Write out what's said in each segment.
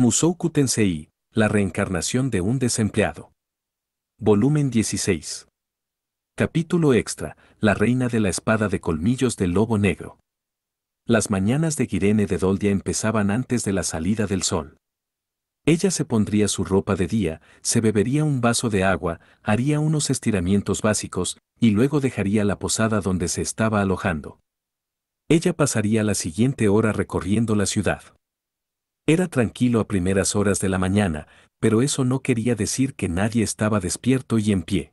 Musouku Tensei, la reencarnación de un desempleado. Volumen 16. Capítulo extra, La reina de la espada de colmillos del lobo negro. Las mañanas de Girene de Doldia empezaban antes de la salida del sol. Ella se pondría su ropa de día, se bebería un vaso de agua, haría unos estiramientos básicos, y luego dejaría la posada donde se estaba alojando. Ella pasaría la siguiente hora recorriendo la ciudad. Era tranquilo a primeras horas de la mañana, pero eso no quería decir que nadie estaba despierto y en pie.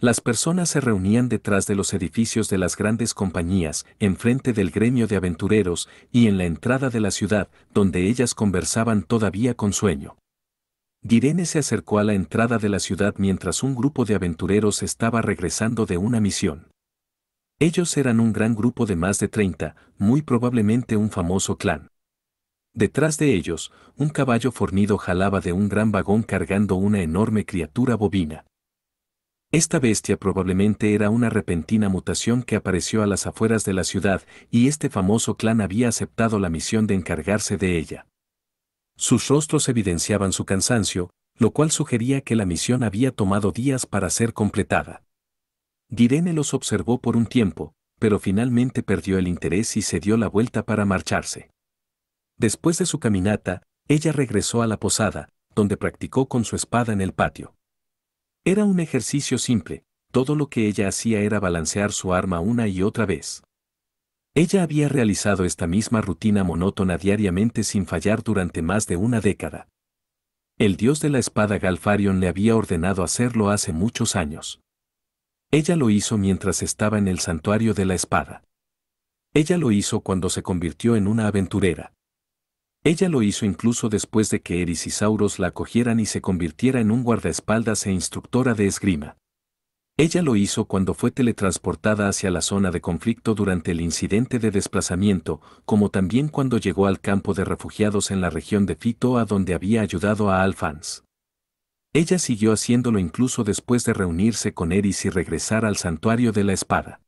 Las personas se reunían detrás de los edificios de las grandes compañías, enfrente del gremio de aventureros y en la entrada de la ciudad, donde ellas conversaban todavía con sueño. Direne se acercó a la entrada de la ciudad mientras un grupo de aventureros estaba regresando de una misión. Ellos eran un gran grupo de más de 30, muy probablemente un famoso clan. Detrás de ellos, un caballo fornido jalaba de un gran vagón cargando una enorme criatura bovina. Esta bestia probablemente era una repentina mutación que apareció a las afueras de la ciudad y este famoso clan había aceptado la misión de encargarse de ella. Sus rostros evidenciaban su cansancio, lo cual sugería que la misión había tomado días para ser completada. Girene los observó por un tiempo, pero finalmente perdió el interés y se dio la vuelta para marcharse. Después de su caminata, ella regresó a la posada, donde practicó con su espada en el patio. Era un ejercicio simple, todo lo que ella hacía era balancear su arma una y otra vez. Ella había realizado esta misma rutina monótona diariamente sin fallar durante más de una década. El dios de la espada Galfarion le había ordenado hacerlo hace muchos años. Ella lo hizo mientras estaba en el santuario de la espada. Ella lo hizo cuando se convirtió en una aventurera. Ella lo hizo incluso después de que Eris y Sauros la acogieran y se convirtiera en un guardaespaldas e instructora de esgrima. Ella lo hizo cuando fue teletransportada hacia la zona de conflicto durante el incidente de desplazamiento, como también cuando llegó al campo de refugiados en la región de Fitoa donde había ayudado a Alfans. Ella siguió haciéndolo incluso después de reunirse con Eris y regresar al santuario de la espada.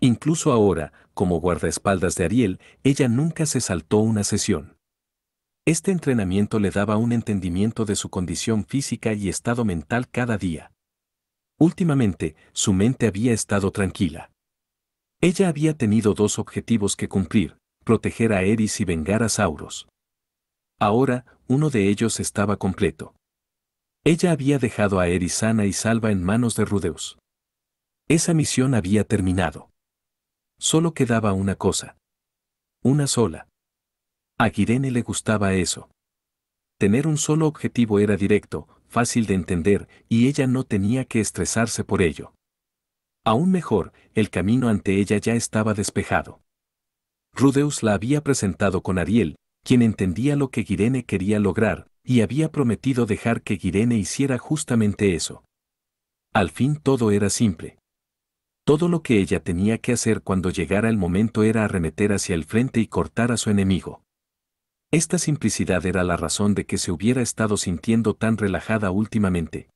Incluso ahora, como guardaespaldas de Ariel, ella nunca se saltó una sesión. Este entrenamiento le daba un entendimiento de su condición física y estado mental cada día. Últimamente, su mente había estado tranquila. Ella había tenido dos objetivos que cumplir, proteger a Eris y vengar a Sauros. Ahora, uno de ellos estaba completo. Ella había dejado a Eris sana y salva en manos de Rudeus. Esa misión había terminado. Solo quedaba una cosa. Una sola. A Guirene le gustaba eso. Tener un solo objetivo era directo, fácil de entender, y ella no tenía que estresarse por ello. Aún mejor, el camino ante ella ya estaba despejado. Rudeus la había presentado con Ariel, quien entendía lo que Guirene quería lograr, y había prometido dejar que Guirene hiciera justamente eso. Al fin todo era simple. Todo lo que ella tenía que hacer cuando llegara el momento era arremeter hacia el frente y cortar a su enemigo. Esta simplicidad era la razón de que se hubiera estado sintiendo tan relajada últimamente.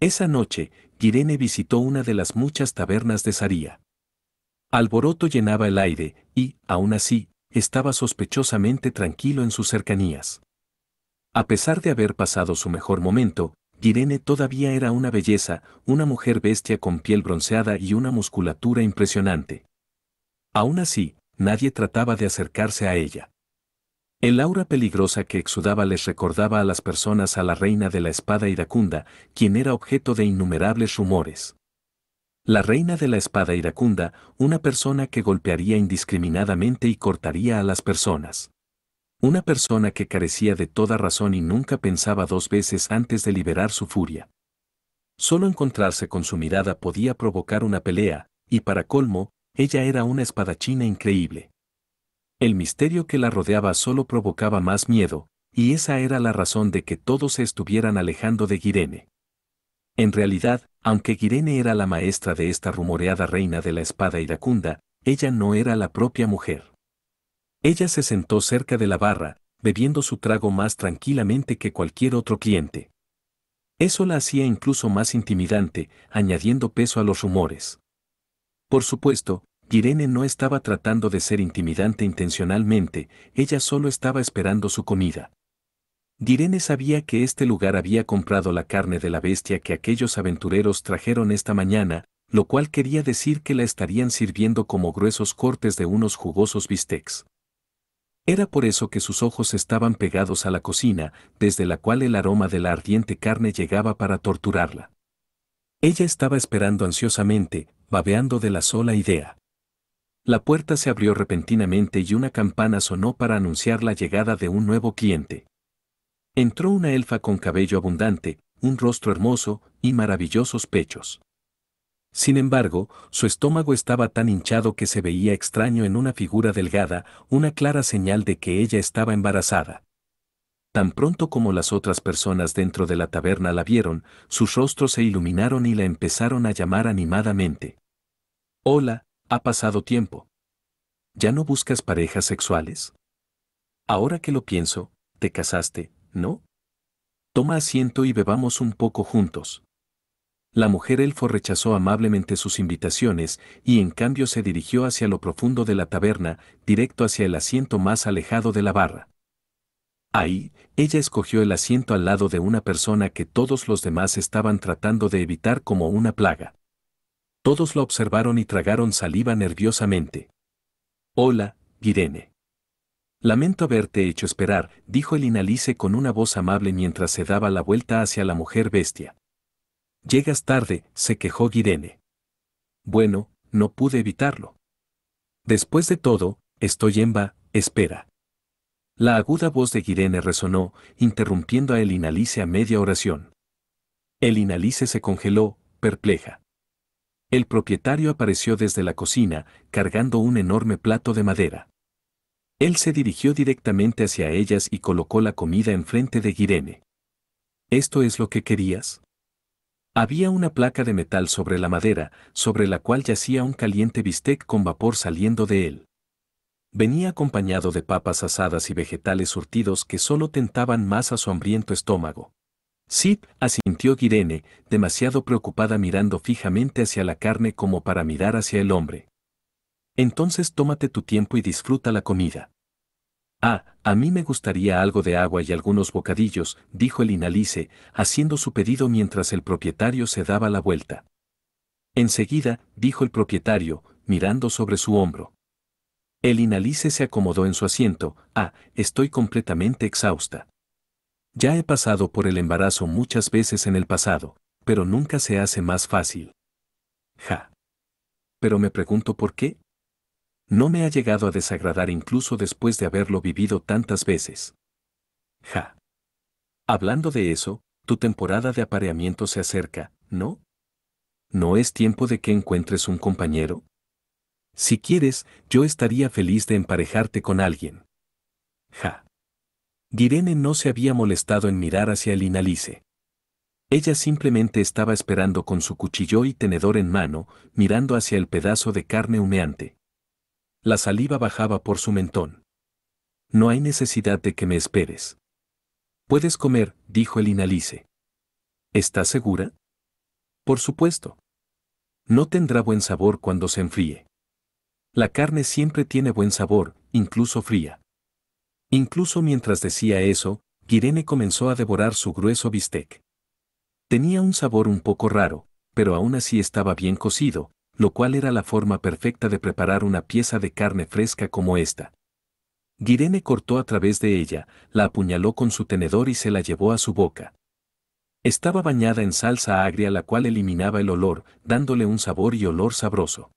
Esa noche, Irene visitó una de las muchas tabernas de Saría. Alboroto llenaba el aire, y, aún así, estaba sospechosamente tranquilo en sus cercanías. A pesar de haber pasado su mejor momento, Irene todavía era una belleza, una mujer bestia con piel bronceada y una musculatura impresionante. Aún así, nadie trataba de acercarse a ella. El aura peligrosa que exudaba les recordaba a las personas a la reina de la espada iracunda, quien era objeto de innumerables rumores. La reina de la espada iracunda, una persona que golpearía indiscriminadamente y cortaría a las personas. Una persona que carecía de toda razón y nunca pensaba dos veces antes de liberar su furia. Solo encontrarse con su mirada podía provocar una pelea, y para colmo, ella era una espadachina increíble. El misterio que la rodeaba solo provocaba más miedo, y esa era la razón de que todos se estuvieran alejando de Guirene. En realidad, aunque Guirene era la maestra de esta rumoreada reina de la espada iracunda, ella no era la propia mujer. Ella se sentó cerca de la barra, bebiendo su trago más tranquilamente que cualquier otro cliente. Eso la hacía incluso más intimidante, añadiendo peso a los rumores. Por supuesto, Irene no estaba tratando de ser intimidante intencionalmente, ella solo estaba esperando su comida. Direne sabía que este lugar había comprado la carne de la bestia que aquellos aventureros trajeron esta mañana, lo cual quería decir que la estarían sirviendo como gruesos cortes de unos jugosos bistecs. Era por eso que sus ojos estaban pegados a la cocina, desde la cual el aroma de la ardiente carne llegaba para torturarla. Ella estaba esperando ansiosamente, babeando de la sola idea. La puerta se abrió repentinamente y una campana sonó para anunciar la llegada de un nuevo cliente. Entró una elfa con cabello abundante, un rostro hermoso y maravillosos pechos. Sin embargo, su estómago estaba tan hinchado que se veía extraño en una figura delgada, una clara señal de que ella estaba embarazada. Tan pronto como las otras personas dentro de la taberna la vieron, sus rostros se iluminaron y la empezaron a llamar animadamente. Hola, ha pasado tiempo. ¿Ya no buscas parejas sexuales? Ahora que lo pienso, te casaste, ¿no? Toma asiento y bebamos un poco juntos. La mujer elfo rechazó amablemente sus invitaciones y en cambio se dirigió hacia lo profundo de la taberna, directo hacia el asiento más alejado de la barra. Ahí, ella escogió el asiento al lado de una persona que todos los demás estaban tratando de evitar como una plaga. Todos lo observaron y tragaron saliva nerviosamente. Hola, Guirene. Lamento haberte hecho esperar, dijo el inalice con una voz amable mientras se daba la vuelta hacia la mujer bestia. Llegas tarde, se quejó Guirene. Bueno, no pude evitarlo. Después de todo, estoy en va, espera. La aguda voz de Guirene resonó, interrumpiendo a el inalice a media oración. El inalice se congeló, perpleja. El propietario apareció desde la cocina, cargando un enorme plato de madera. Él se dirigió directamente hacia ellas y colocó la comida enfrente de Guirene. ¿Esto es lo que querías? Había una placa de metal sobre la madera, sobre la cual yacía un caliente bistec con vapor saliendo de él. Venía acompañado de papas asadas y vegetales surtidos que solo tentaban más a su hambriento estómago. Sí, asintió Guirene, demasiado preocupada mirando fijamente hacia la carne como para mirar hacia el hombre. Entonces tómate tu tiempo y disfruta la comida. Ah, a mí me gustaría algo de agua y algunos bocadillos, dijo el inalice, haciendo su pedido mientras el propietario se daba la vuelta. Enseguida, dijo el propietario, mirando sobre su hombro. El inalice se acomodó en su asiento, ah, estoy completamente exhausta. Ya he pasado por el embarazo muchas veces en el pasado, pero nunca se hace más fácil. Ja. Pero me pregunto por qué. No me ha llegado a desagradar incluso después de haberlo vivido tantas veces. Ja. Hablando de eso, tu temporada de apareamiento se acerca, ¿no? ¿No es tiempo de que encuentres un compañero? Si quieres, yo estaría feliz de emparejarte con alguien. Ja. Irene no se había molestado en mirar hacia el inalice. Ella simplemente estaba esperando con su cuchillo y tenedor en mano, mirando hacia el pedazo de carne humeante. La saliva bajaba por su mentón. No hay necesidad de que me esperes. Puedes comer, dijo el inalice. ¿Estás segura? Por supuesto. No tendrá buen sabor cuando se enfríe. La carne siempre tiene buen sabor, incluso fría. Incluso mientras decía eso, Guirene comenzó a devorar su grueso bistec. Tenía un sabor un poco raro, pero aún así estaba bien cocido, lo cual era la forma perfecta de preparar una pieza de carne fresca como esta. Guirene cortó a través de ella, la apuñaló con su tenedor y se la llevó a su boca. Estaba bañada en salsa agria la cual eliminaba el olor, dándole un sabor y olor sabroso.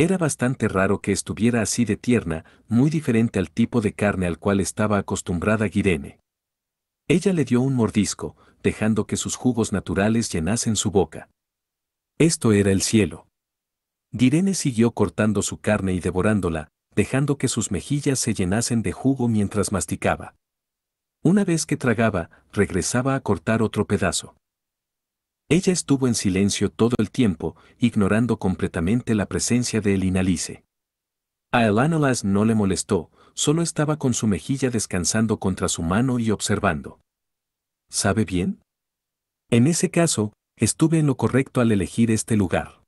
Era bastante raro que estuviera así de tierna, muy diferente al tipo de carne al cual estaba acostumbrada Guirene. Ella le dio un mordisco, dejando que sus jugos naturales llenasen su boca. Esto era el cielo. Guirene siguió cortando su carne y devorándola, dejando que sus mejillas se llenasen de jugo mientras masticaba. Una vez que tragaba, regresaba a cortar otro pedazo. Ella estuvo en silencio todo el tiempo, ignorando completamente la presencia de Elinalice. A Elanolas no le molestó, solo estaba con su mejilla descansando contra su mano y observando. ¿Sabe bien? En ese caso, estuve en lo correcto al elegir este lugar.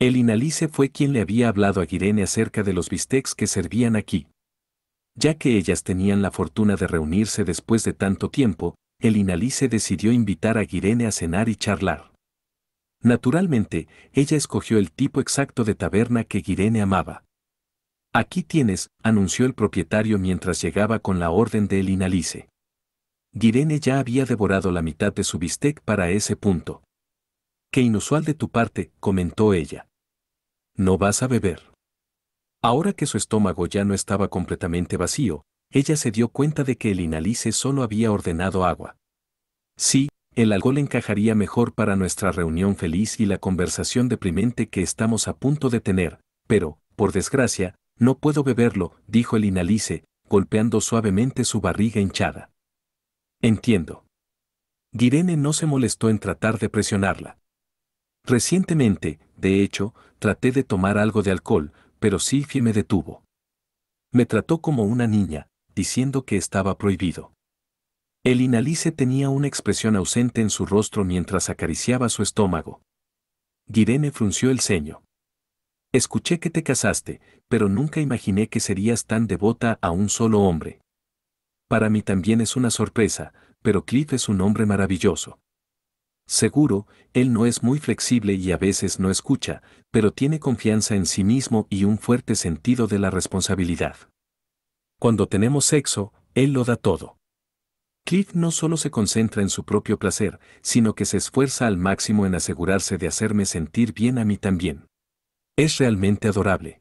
Elinalice fue quien le había hablado a Guirene acerca de los bistecs que servían aquí. Ya que ellas tenían la fortuna de reunirse después de tanto tiempo, el Inalice decidió invitar a Guirene a cenar y charlar. Naturalmente, ella escogió el tipo exacto de taberna que Guirene amaba. Aquí tienes, anunció el propietario mientras llegaba con la orden de El Inalice. Guirene ya había devorado la mitad de su bistec para ese punto. Qué inusual de tu parte, comentó ella. No vas a beber. Ahora que su estómago ya no estaba completamente vacío, ella se dio cuenta de que el inalice solo había ordenado agua. Sí, el alcohol encajaría mejor para nuestra reunión feliz y la conversación deprimente que estamos a punto de tener, pero, por desgracia, no puedo beberlo, dijo el inalice, golpeando suavemente su barriga hinchada. Entiendo. Guirene no se molestó en tratar de presionarla. Recientemente, de hecho, traté de tomar algo de alcohol, pero Silfie me detuvo. Me trató como una niña, diciendo que estaba prohibido. El inalice tenía una expresión ausente en su rostro mientras acariciaba su estómago. Guirene frunció el ceño. Escuché que te casaste, pero nunca imaginé que serías tan devota a un solo hombre. Para mí también es una sorpresa, pero Cliff es un hombre maravilloso. Seguro, él no es muy flexible y a veces no escucha, pero tiene confianza en sí mismo y un fuerte sentido de la responsabilidad. Cuando tenemos sexo, Él lo da todo. Cliff no solo se concentra en su propio placer, sino que se esfuerza al máximo en asegurarse de hacerme sentir bien a mí también. Es realmente adorable.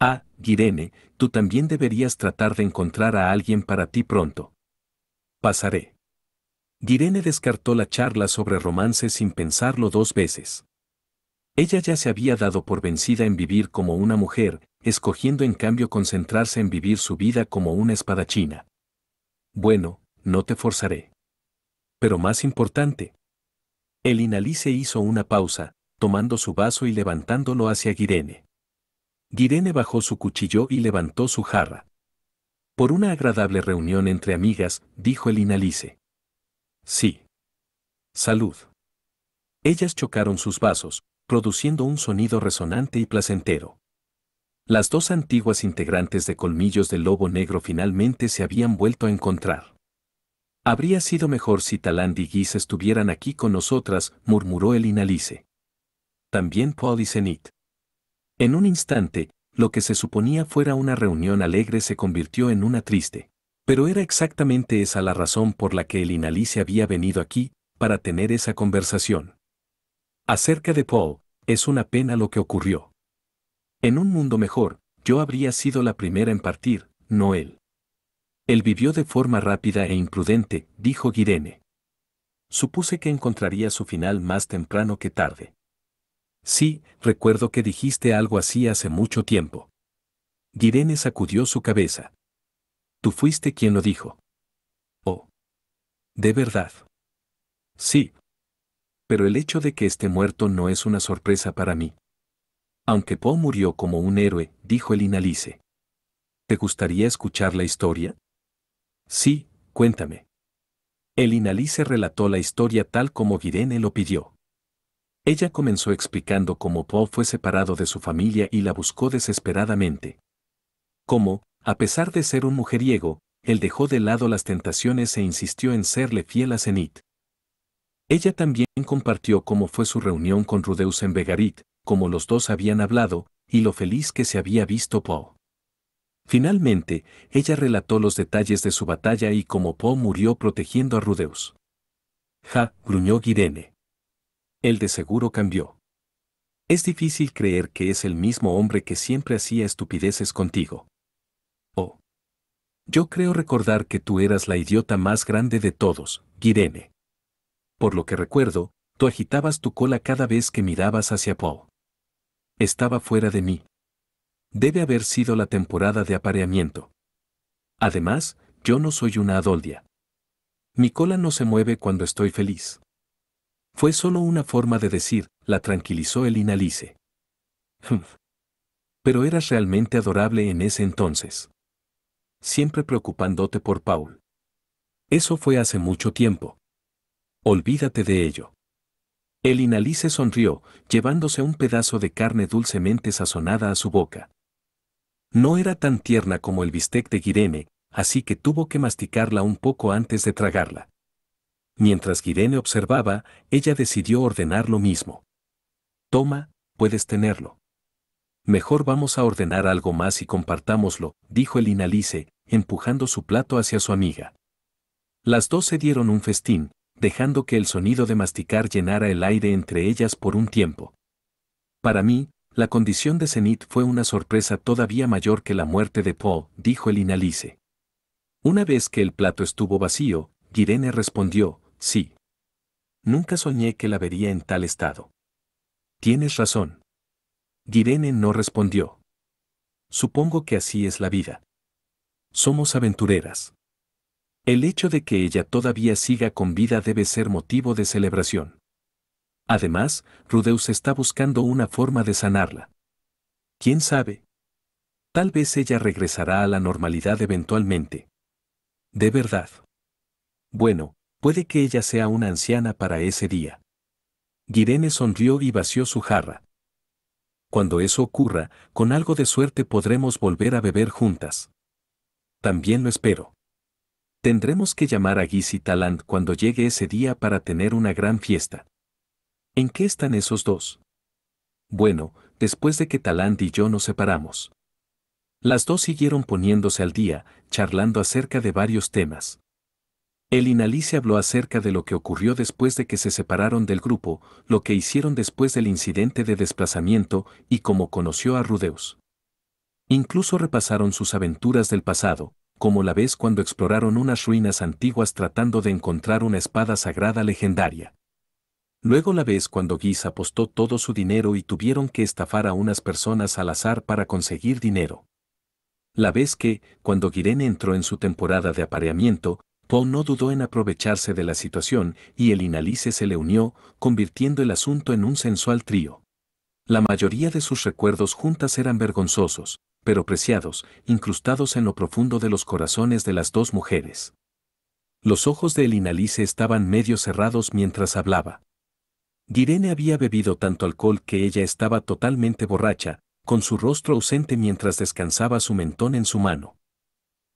Ah, Girene, tú también deberías tratar de encontrar a alguien para ti pronto. Pasaré. Guirene descartó la charla sobre romance sin pensarlo dos veces. Ella ya se había dado por vencida en vivir como una mujer, escogiendo en cambio concentrarse en vivir su vida como una espadachina. Bueno, no te forzaré. Pero más importante. El inalice hizo una pausa, tomando su vaso y levantándolo hacia Guirene. Guirene bajó su cuchillo y levantó su jarra. Por una agradable reunión entre amigas, dijo el inalice. Sí. Salud. Ellas chocaron sus vasos, produciendo un sonido resonante y placentero. Las dos antiguas integrantes de Colmillos del Lobo Negro finalmente se habían vuelto a encontrar. Habría sido mejor si Taland y estuvieran aquí con nosotras, murmuró el inalice. También Paul y En un instante, lo que se suponía fuera una reunión alegre se convirtió en una triste. Pero era exactamente esa la razón por la que el inalice había venido aquí, para tener esa conversación. Acerca de Paul, es una pena lo que ocurrió. En un mundo mejor, yo habría sido la primera en partir, no él. Él vivió de forma rápida e imprudente, dijo Guirene. Supuse que encontraría su final más temprano que tarde. Sí, recuerdo que dijiste algo así hace mucho tiempo. Guirene sacudió su cabeza. Tú fuiste quien lo dijo. Oh. De verdad. Sí, pero el hecho de que esté muerto no es una sorpresa para mí. Aunque Poe murió como un héroe, dijo el inalice. ¿Te gustaría escuchar la historia? Sí, cuéntame. El inalice relató la historia tal como Guirene lo pidió. Ella comenzó explicando cómo Poe fue separado de su familia y la buscó desesperadamente. Cómo, a pesar de ser un mujeriego, él dejó de lado las tentaciones e insistió en serle fiel a Zenith. Ella también compartió cómo fue su reunión con Rudeus en Begarit, cómo los dos habían hablado, y lo feliz que se había visto Po. Finalmente, ella relató los detalles de su batalla y cómo Po murió protegiendo a Rudeus. Ja, gruñó Guirene. El de seguro cambió. Es difícil creer que es el mismo hombre que siempre hacía estupideces contigo. Oh. Yo creo recordar que tú eras la idiota más grande de todos, Guirene por lo que recuerdo, tú agitabas tu cola cada vez que mirabas hacia Paul. Estaba fuera de mí. Debe haber sido la temporada de apareamiento. Además, yo no soy una adoldia. Mi cola no se mueve cuando estoy feliz. Fue solo una forma de decir, la tranquilizó el inalice. Hm. Pero eras realmente adorable en ese entonces. Siempre preocupándote por Paul. Eso fue hace mucho tiempo. Olvídate de ello. El Inalice sonrió, llevándose un pedazo de carne dulcemente sazonada a su boca. No era tan tierna como el bistec de Guirene, así que tuvo que masticarla un poco antes de tragarla. Mientras Guirene observaba, ella decidió ordenar lo mismo. Toma, puedes tenerlo. Mejor vamos a ordenar algo más y compartámoslo, dijo el inalice, empujando su plato hacia su amiga. Las dos se dieron un festín, dejando que el sonido de masticar llenara el aire entre ellas por un tiempo. Para mí, la condición de Zenith fue una sorpresa todavía mayor que la muerte de Paul, dijo el inalice. Una vez que el plato estuvo vacío, Girene respondió, sí. Nunca soñé que la vería en tal estado. Tienes razón. Girene no respondió. Supongo que así es la vida. Somos aventureras. El hecho de que ella todavía siga con vida debe ser motivo de celebración. Además, Rudeus está buscando una forma de sanarla. ¿Quién sabe? Tal vez ella regresará a la normalidad eventualmente. De verdad. Bueno, puede que ella sea una anciana para ese día. Guirene sonrió y vació su jarra. Cuando eso ocurra, con algo de suerte podremos volver a beber juntas. También lo espero. Tendremos que llamar a y Talant cuando llegue ese día para tener una gran fiesta. ¿En qué están esos dos? Bueno, después de que Talant y yo nos separamos. Las dos siguieron poniéndose al día, charlando acerca de varios temas. El se habló acerca de lo que ocurrió después de que se separaron del grupo, lo que hicieron después del incidente de desplazamiento y cómo conoció a Rudeus. Incluso repasaron sus aventuras del pasado, como la vez cuando exploraron unas ruinas antiguas tratando de encontrar una espada sagrada legendaria. Luego la vez cuando Guis apostó todo su dinero y tuvieron que estafar a unas personas al azar para conseguir dinero. La vez que, cuando Guirene entró en su temporada de apareamiento, Paul no dudó en aprovecharse de la situación y el inalice se le unió, convirtiendo el asunto en un sensual trío. La mayoría de sus recuerdos juntas eran vergonzosos, pero preciados, incrustados en lo profundo de los corazones de las dos mujeres. Los ojos de Elinalice estaban medio cerrados mientras hablaba. Irene había bebido tanto alcohol que ella estaba totalmente borracha, con su rostro ausente mientras descansaba su mentón en su mano.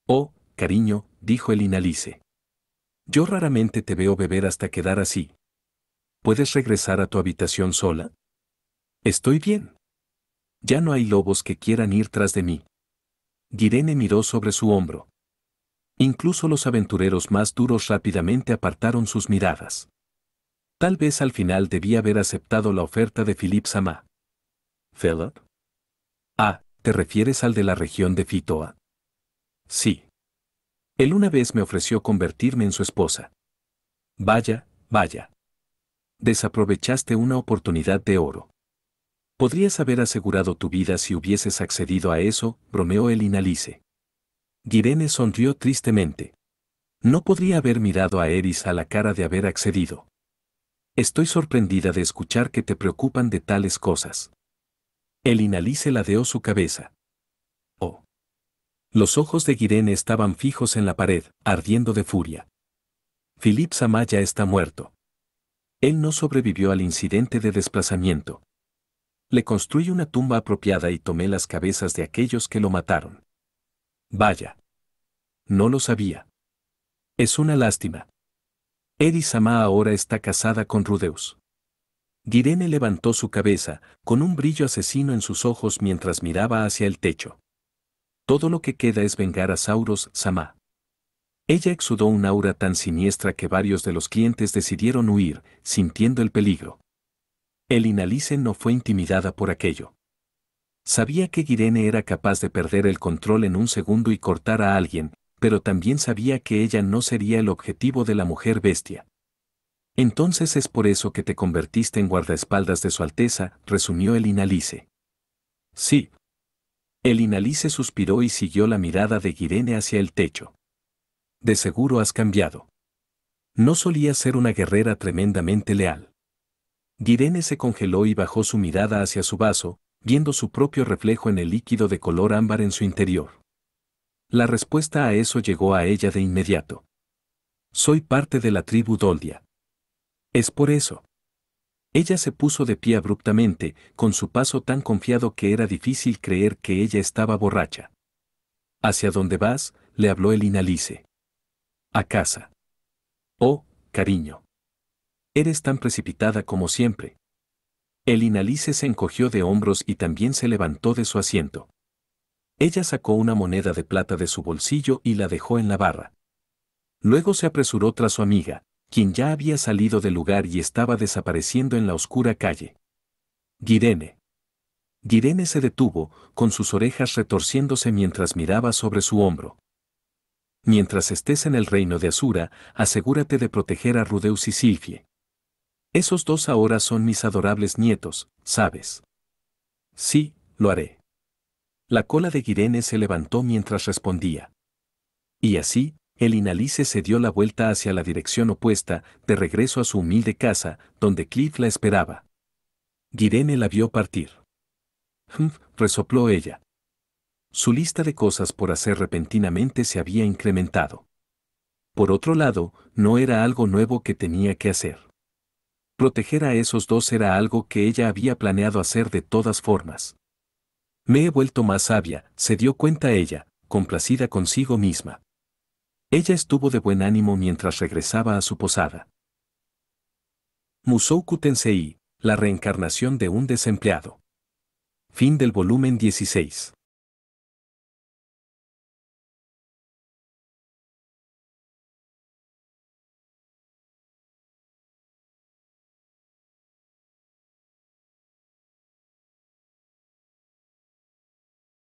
Oh, cariño, dijo Elinalice. Yo raramente te veo beber hasta quedar así. ¿Puedes regresar a tu habitación sola? Estoy bien ya no hay lobos que quieran ir tras de mí. Guirene miró sobre su hombro. Incluso los aventureros más duros rápidamente apartaron sus miradas. Tal vez al final debía haber aceptado la oferta de Philip Sama. ¿Philip? Ah, ¿te refieres al de la región de Fitoa? Sí. Él una vez me ofreció convertirme en su esposa. Vaya, vaya. Desaprovechaste una oportunidad de oro. Podrías haber asegurado tu vida si hubieses accedido a eso, bromeó el inalice. Guirene sonrió tristemente. No podría haber mirado a Eris a la cara de haber accedido. Estoy sorprendida de escuchar que te preocupan de tales cosas. El inalice ladeó su cabeza. Oh. Los ojos de Guirene estaban fijos en la pared, ardiendo de furia. Philip Samaya está muerto. Él no sobrevivió al incidente de desplazamiento le construí una tumba apropiada y tomé las cabezas de aquellos que lo mataron. Vaya. No lo sabía. Es una lástima. Samá ahora está casada con Rudeus. Girene levantó su cabeza, con un brillo asesino en sus ojos mientras miraba hacia el techo. Todo lo que queda es vengar a Sauros Sama. Ella exudó un aura tan siniestra que varios de los clientes decidieron huir, sintiendo el peligro. El Inalice no fue intimidada por aquello. Sabía que Guirene era capaz de perder el control en un segundo y cortar a alguien, pero también sabía que ella no sería el objetivo de la mujer bestia. Entonces es por eso que te convertiste en guardaespaldas de su Alteza, resumió el Inalice. Sí. El Inalice suspiró y siguió la mirada de Guirene hacia el techo. De seguro has cambiado. No solía ser una guerrera tremendamente leal. Irene se congeló y bajó su mirada hacia su vaso, viendo su propio reflejo en el líquido de color ámbar en su interior. La respuesta a eso llegó a ella de inmediato. Soy parte de la tribu Doldia. Es por eso. Ella se puso de pie abruptamente, con su paso tan confiado que era difícil creer que ella estaba borracha. ¿Hacia dónde vas? le habló el inalice. A casa. Oh, cariño. Eres tan precipitada como siempre. El inalice se encogió de hombros y también se levantó de su asiento. Ella sacó una moneda de plata de su bolsillo y la dejó en la barra. Luego se apresuró tras su amiga, quien ya había salido del lugar y estaba desapareciendo en la oscura calle. Guirene. Guirene se detuvo, con sus orejas retorciéndose mientras miraba sobre su hombro. Mientras estés en el reino de Asura, asegúrate de proteger a Rudeus y Silfie. Esos dos ahora son mis adorables nietos, ¿sabes? Sí, lo haré. La cola de Guirene se levantó mientras respondía. Y así, el inalice se dio la vuelta hacia la dirección opuesta, de regreso a su humilde casa, donde Cliff la esperaba. Guirene la vio partir. Humph, resopló ella. Su lista de cosas por hacer repentinamente se había incrementado. Por otro lado, no era algo nuevo que tenía que hacer. Proteger a esos dos era algo que ella había planeado hacer de todas formas. Me he vuelto más sabia, se dio cuenta ella, complacida consigo misma. Ella estuvo de buen ánimo mientras regresaba a su posada. Musoukutensei, Tensei, la reencarnación de un desempleado. Fin del volumen 16.